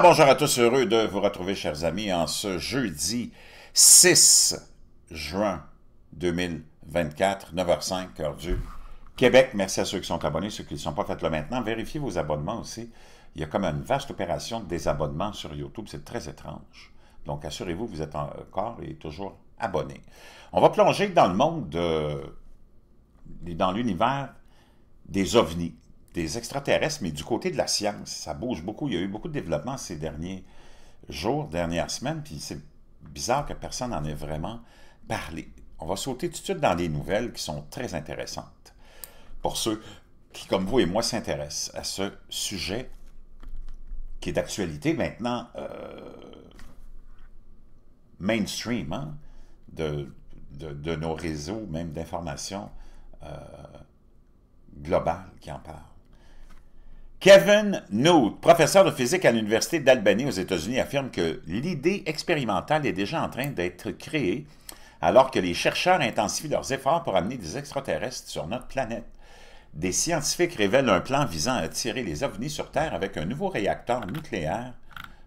bonjour à tous, heureux de vous retrouver, chers amis, en ce jeudi 6 juin 2024, 9h05, heure du Québec. Merci à ceux qui sont abonnés, ceux qui ne sont pas, faites-le maintenant. Vérifiez vos abonnements aussi. Il y a comme une vaste opération de désabonnement sur YouTube, c'est très étrange. Donc, assurez-vous vous êtes encore et toujours abonné On va plonger dans le monde, de, dans l'univers des ovnis des extraterrestres, mais du côté de la science. Ça bouge beaucoup. Il y a eu beaucoup de développement ces derniers jours, dernières semaines, puis c'est bizarre que personne n'en ait vraiment parlé. On va sauter tout de suite dans des nouvelles qui sont très intéressantes pour ceux qui, comme vous et moi, s'intéressent à ce sujet qui est d'actualité maintenant euh, mainstream hein, de, de, nos réseaux, même d'informations euh, globales qui en parlent. Kevin Noot, professeur de physique à l'Université d'Albany aux États-Unis, affirme que l'idée expérimentale est déjà en train d'être créée alors que les chercheurs intensifient leurs efforts pour amener des extraterrestres sur notre planète. Des scientifiques révèlent un plan visant à tirer les ovnis sur Terre avec un nouveau réacteur nucléaire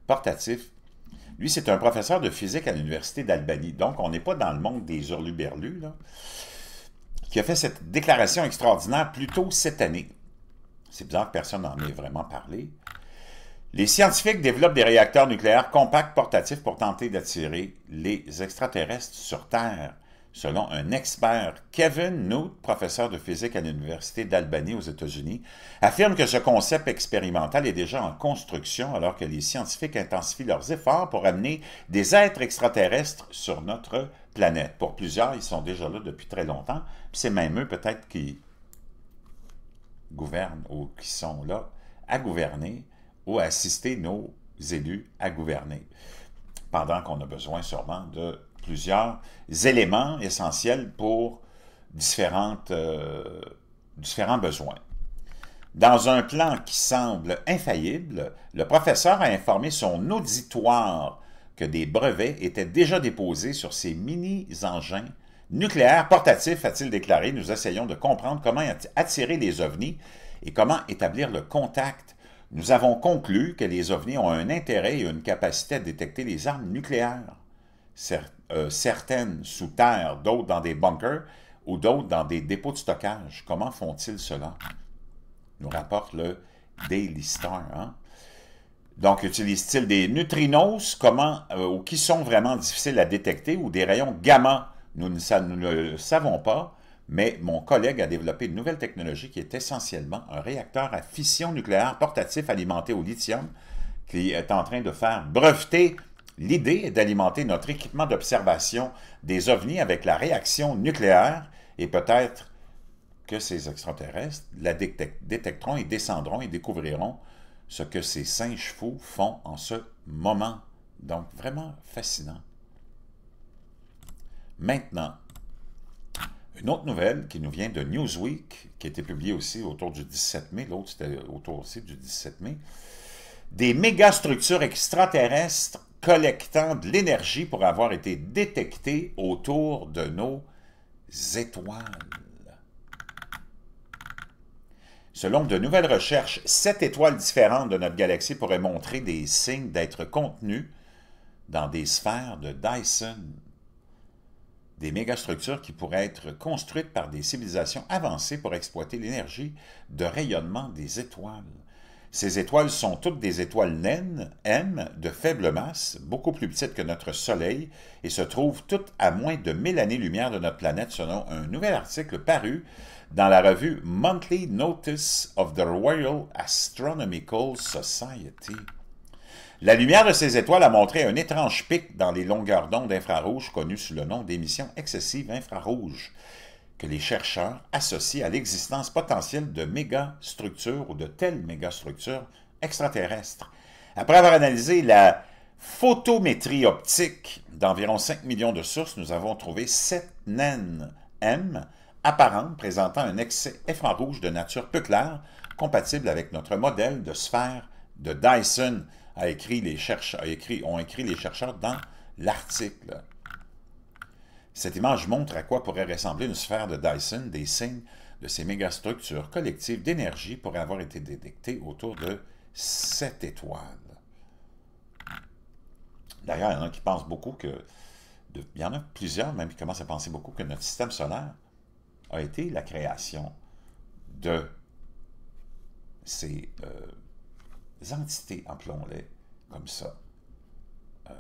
portatif. Lui, c'est un professeur de physique à l'Université d'Albany, donc on n'est pas dans le monde des hurluberlus, qui a fait cette déclaration extraordinaire plus tôt cette année. C'est bizarre que personne n'en ait vraiment parlé. Les scientifiques développent des réacteurs nucléaires compacts portatifs pour tenter d'attirer les extraterrestres sur Terre, selon un expert. Kevin Noot, professeur de physique à l'Université d'Albany aux États-Unis, affirme que ce concept expérimental est déjà en construction alors que les scientifiques intensifient leurs efforts pour amener des êtres extraterrestres sur notre planète. Pour plusieurs, ils sont déjà là depuis très longtemps, puis c'est même eux peut-être qui gouvernent ou qui sont là à gouverner ou à assister nos élus à gouverner. Pendant qu'on a besoin sûrement de plusieurs éléments essentiels pour différentes, euh, différents besoins. Dans un plan qui semble infaillible, le professeur a informé son auditoire que des brevets étaient déjà déposés sur ces mini-engins Nucléaire portatif, a-t-il déclaré, nous essayons de comprendre comment attirer les ovnis et comment établir le contact. Nous avons conclu que les ovnis ont un intérêt et une capacité à détecter les armes nucléaires, euh, certaines sous terre, d'autres dans des bunkers ou d'autres dans des dépôts de stockage. Comment font-ils cela? Nous rapporte le Daily Star. Hein. Donc, utilisent-ils des neutrinos? Comment euh, ou qui sont vraiment difficiles à détecter ou des rayons gamma? Nous ne, le savons pas, mais mon collègue a développé une nouvelle technologie qui est essentiellement un réacteur à fission nucléaire portatif alimenté au lithium qui est en train de faire breveter l'idée d'alimenter notre équipement d'observation des ovnis avec la réaction nucléaire et peut-être que ces extraterrestres la détecteront et descendront et découvriront ce que ces singes fous font en ce moment. Donc, vraiment fascinant. Maintenant, une autre nouvelle qui nous vient de Newsweek, qui a été publiée aussi autour du 17 mai, l'autre c'était autour aussi du 17 mai, des mégastructures extraterrestres collectant de l'énergie pour avoir été détectées autour de nos étoiles. Selon de nouvelles recherches, sept étoiles différentes de notre galaxie pourraient montrer des signes d'être contenues dans des sphères de Dyson des mégastructures qui pourraient être construites par des civilisations avancées pour exploiter l'énergie de rayonnement des étoiles. Ces étoiles sont toutes des étoiles naines, M, de faible masse, beaucoup plus petites que notre Soleil, et se trouvent toutes à moins de 1000 années-lumière de notre planète, selon un nouvel article paru dans la revue Monthly Notice of the Royal Astronomical Society. La lumière de ces étoiles a montré un étrange pic dans les longueurs d'onde infrarouges connues sous le nom d'émissions excessives infrarouges, que les chercheurs associent à l'existence potentielle de mégastructures ou de telles mégastructures extraterrestres. Après avoir analysé la photométrie optique d'environ 5 millions de sources, nous avons trouvé 7 naines M apparentes présentant un excès infrarouge de nature peu claire, compatible avec notre modèle de sphère de Dyson a écrit les chercheurs, ont écrit les chercheurs dans l'article. Cette image montre à quoi pourrait ressembler une sphère de Dyson, des signes de ces mégastructures collectives d'énergie pourraient avoir été détectées autour de cette étoile D'ailleurs, il y en a qui pensent beaucoup que, de, il y en a plusieurs même qui commencent à penser beaucoup que notre système solaire a été la création de ces euh, entités, appelons-les comme ça, euh,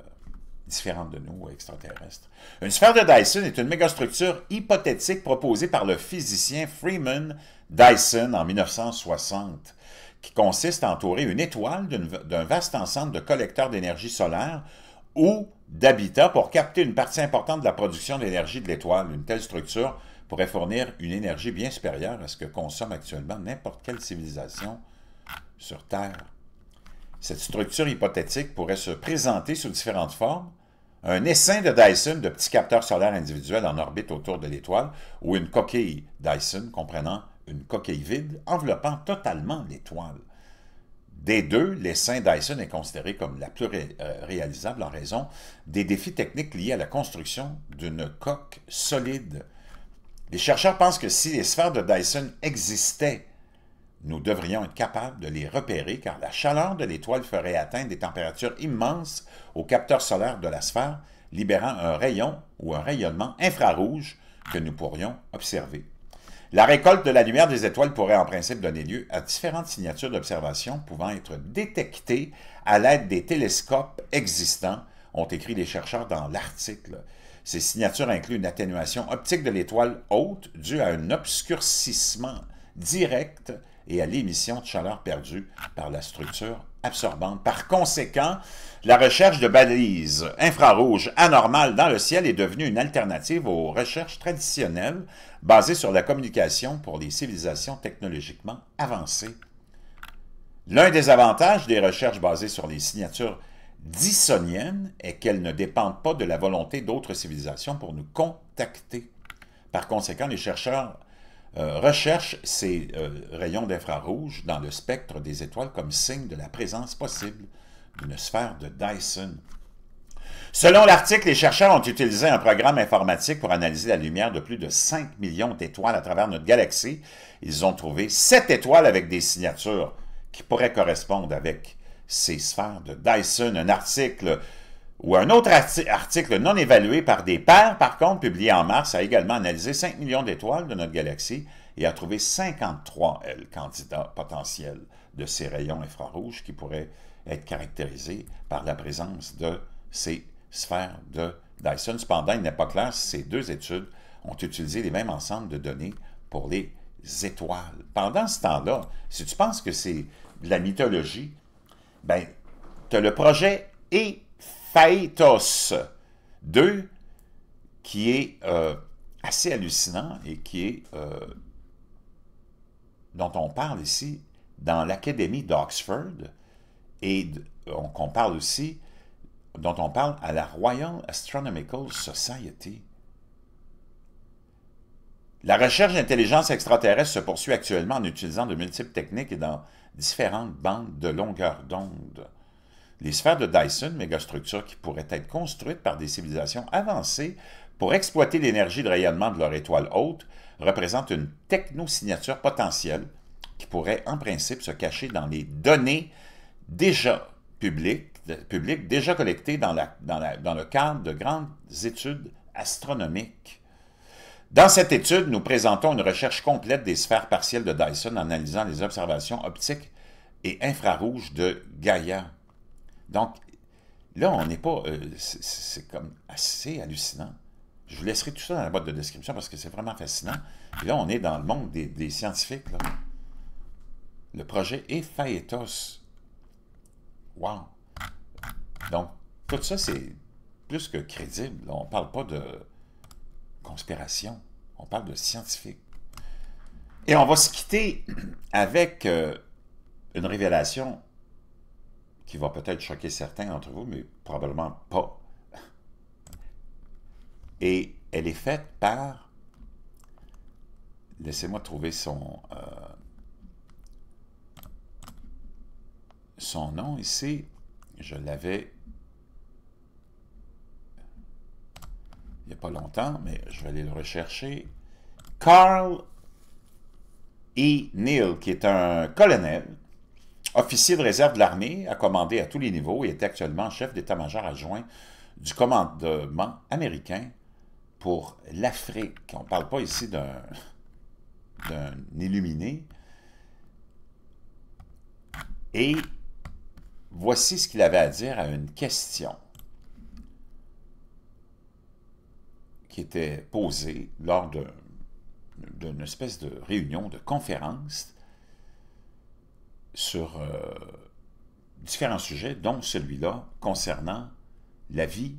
différentes de nous, extraterrestres. Une sphère de Dyson est une mégastructure hypothétique proposée par le physicien Freeman Dyson en 1960, qui consiste à entourer une étoile d'un vaste ensemble de collecteurs d'énergie solaire ou d'habitat pour capter une partie importante de la production d'énergie de l'étoile. Une telle structure pourrait fournir une énergie bien supérieure à ce que consomme actuellement n'importe quelle civilisation sur Terre. Cette structure hypothétique pourrait se présenter sous différentes formes. Un essaim de Dyson de petits capteurs solaires individuels en orbite autour de l'étoile ou une coquille Dyson comprenant une coquille vide enveloppant totalement l'étoile. Des deux, l'essaim Dyson est considéré comme la plus euh, réalisable en raison des défis techniques liés à la construction d'une coque solide. Les chercheurs pensent que si les sphères de Dyson existaient nous devrions être capables de les repérer car la chaleur de l'étoile ferait atteindre des températures immenses au capteurs solaire de la sphère, libérant un rayon ou un rayonnement infrarouge que nous pourrions observer. La récolte de la lumière des étoiles pourrait en principe donner lieu à différentes signatures d'observation pouvant être détectées à l'aide des télescopes existants, ont écrit les chercheurs dans l'article. Ces signatures incluent une atténuation optique de l'étoile haute due à un obscurcissement direct et à l'émission de chaleur perdue par la structure absorbante. Par conséquent, la recherche de balises infrarouges anormales dans le ciel est devenue une alternative aux recherches traditionnelles basées sur la communication pour les civilisations technologiquement avancées. L'un des avantages des recherches basées sur les signatures dissoniennes est qu'elles ne dépendent pas de la volonté d'autres civilisations pour nous contacter. Par conséquent, les chercheurs euh, recherche ces euh, rayons d'infrarouge dans le spectre des étoiles comme signe de la présence possible d'une sphère de Dyson. Selon l'article, les chercheurs ont utilisé un programme informatique pour analyser la lumière de plus de 5 millions d'étoiles à travers notre galaxie. Ils ont trouvé 7 étoiles avec des signatures qui pourraient correspondre avec ces sphères de Dyson. Un article ou un autre article non évalué par des pairs, par contre, publié en mars, a également analysé 5 millions d'étoiles de notre galaxie et a trouvé 53 L candidats potentiels de ces rayons infrarouges qui pourraient être caractérisés par la présence de ces sphères de Dyson. Cependant, il n'est pas clair si ces deux études ont utilisé les mêmes ensembles de données pour les étoiles. Pendant ce temps-là, si tu penses que c'est de la mythologie, ben, tu as le projet et Phaetos 2, qui est euh, assez hallucinant et qui est, euh, dont on parle ici dans l'Académie d'Oxford et parle aussi, dont on parle à la Royal Astronomical Society. La recherche d'intelligence extraterrestre se poursuit actuellement en utilisant de multiples techniques et dans différentes bandes de longueur d'onde. Les sphères de Dyson, mégastructures qui pourraient être construites par des civilisations avancées pour exploiter l'énergie de rayonnement de leur étoile haute, représentent une technosignature potentielle qui pourrait en principe se cacher dans les données déjà publiques, publiques déjà collectées dans, le cadre de grandes études astronomiques. Dans cette étude, nous présentons une recherche complète des sphères partielles de Dyson en analysant les observations optiques et infrarouges de Gaïa. Donc, là, on n'est pas... Euh, c'est comme assez hallucinant. Je vous laisserai tout ça dans la boîte de description parce que c'est vraiment fascinant. là, on est dans le monde des, scientifiques. Le projet Ephaetos. Wow! Donc, tout ça, c'est plus que crédible. on ne parle pas de conspiration. On parle de scientifique. Et on va se quitter avec euh, une révélation qui va peut-être choquer certains d'entre vous, mais probablement pas. Et elle est faite par, laissez-moi trouver son, euh, son nom ici, je l'avais il n'y a pas longtemps, mais je vais aller le rechercher. Carl E. Neal, qui est un colonel, officier de réserve de l'armée, a commandé à tous les niveaux et est actuellement chef d'état-major adjoint du commandement américain pour l'Afrique. On ne parle pas ici d'un illuminé. Et voici ce qu'il avait à dire à une question qui était posée lors d'une espèce de réunion, de conférence sur euh, différents sujets, dont celui-là concernant la vie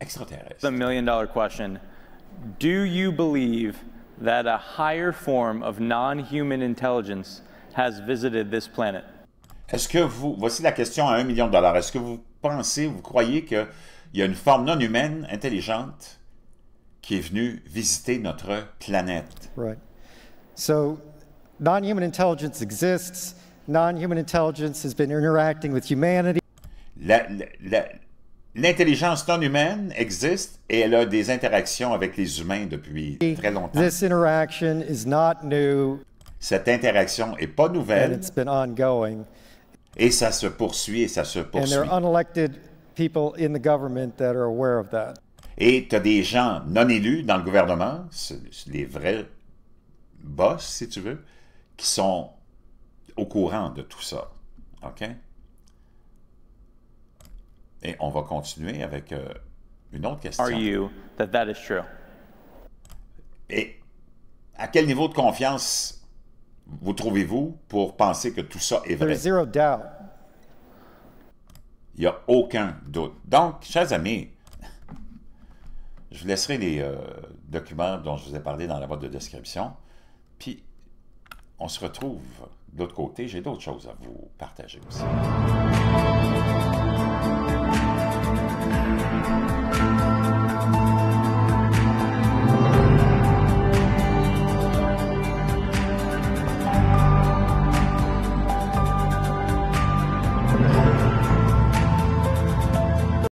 extraterrestre. million dollar question. Do you believe that a higher form of non-human intelligence has visited this planet? Est-ce que vous, voici la question à un million de dollars, est-ce que vous pensez, vous croyez qu'il y a une forme non humaine, intelligente, qui est venue visiter notre planète? Right. So L'intelligence non humaine existe et elle a des interactions avec les humains depuis très longtemps. Cette interaction n'est pas nouvelle. Et ça se poursuit et ça se poursuit. Et tu as des gens non élus dans le gouvernement, les vrais boss, si tu veux, qui sont au courant de tout ça. OK? Et on va continuer avec euh, une autre question. Are you that that is true? Et à quel niveau de confiance vous trouvez-vous pour penser que tout ça est vrai? Il n'y a aucun doute. Donc, chers amis, je vous laisserai les euh, documents dont je vous ai parlé dans la boîte de description. Puis, on se retrouve de l'autre côté. J'ai d'autres choses à vous partager aussi.